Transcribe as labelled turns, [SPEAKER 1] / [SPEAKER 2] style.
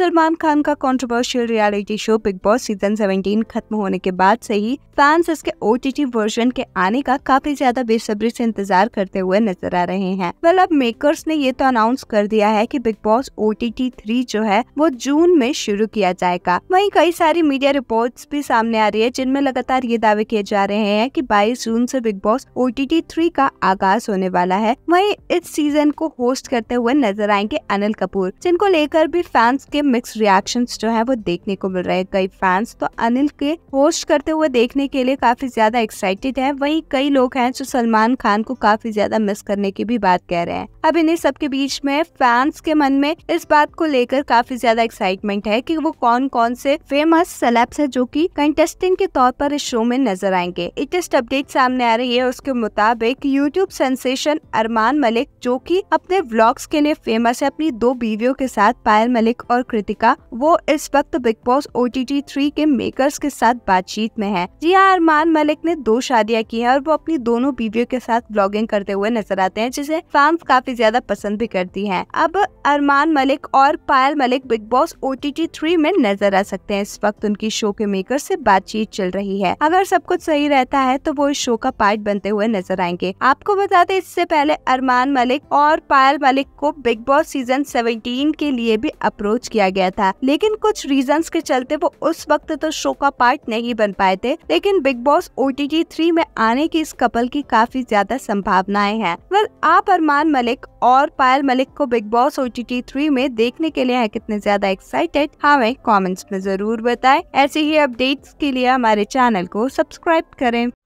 [SPEAKER 1] सलमान खान का controversial reality show Bigg Boss season 17 खत्म होने के बाद से ही फैंस इसके ओ वर्जन के आने का काफी ज्यादा बेसब्री से इंतजार करते हुए नजर आ रहे हैं वेल अब मेकर्स ने ये तो अनाउंस कर दिया है कि बिग बॉस ओ टी जो है वो जून में शुरू किया जाएगा वहीं कई सारी मीडिया रिपोर्ट भी सामने आ रही है जिनमें लगातार ये दावे किए जा रहे हैं की बाईस जून ऐसी बिग बॉस ओ टी का आगाज होने वाला है वही इस सीजन को होस्ट करते हुए नजर आएंगे अनिल कपूर जिनको लेकर भी फैंस के मिक्स रिएक्शन जो है वो देखने को मिल रहे हैं कई फैंस तो अनिल के पोस्ट करते हुए देखने के लिए काफी ज्यादा एक्साइटेड है वही कई लोग हैं जो सलमान खान को काफी ज्यादा मिस करने की भी बात कह रहे हैं अब इन्हें सबके बीच में फैंस के मन में इस बात को लेकर काफी ज्यादा एक्साइटमेंट है की वो कौन कौन से फेमस सेलेब्स है जो की कंटेस्टेंट के तौर पर इस शो में नजर आएंगे लेटेस्ट अपडेट सामने आ रही है उसके मुताबिक यूट्यूब सेंसेशन अरमान मलिक जो की अपने व्लॉग्स के लिए फेमस है अपनी दो बीवियों के साथ पायल मलिक और कृतिका वो इस वक्त Bigg Boss O T T three के मेकर्स के साथ बातचीत में है जी हाँ अरमान मलिक ने दो शादियाँ की है और वो अपनी दोनों बीवियों के साथ ब्लॉगिंग करते हुए नजर आते हैं जिसे फैंस काफी ज्यादा पसंद भी करती है अब अरमान मलिक और Payal Malik Bigg Boss O T T three में नजर आ सकते हैं इस वक्त उनकी शो के मेकर से बातचीत चल रही है अगर सब कुछ सही रहता है तो वो इस शो का पार्ट बनते हुए नजर आएंगे आपको बता दें इससे पहले अरमान मलिक और पायल मलिक को बिग बॉस सीजन 17 के लिए भी अप्रोच किया किया गया था लेकिन कुछ रीजन के चलते वो उस वक्त तो शो का पार्ट नहीं बन पाए थे लेकिन Bigg Boss O T three में आने की इस कपल की काफी ज्यादा संभावनाएं हैं वेल आप अरमान मलिक और पायल मलिक को Bigg Boss O T three में देखने के लिए है कितने ज्यादा एक्साइटेड हमें कॉमेंट्स में जरूर बताए ऐसे ही अपडेट्स के लिए हमारे चैनल को सब्सक्राइब करें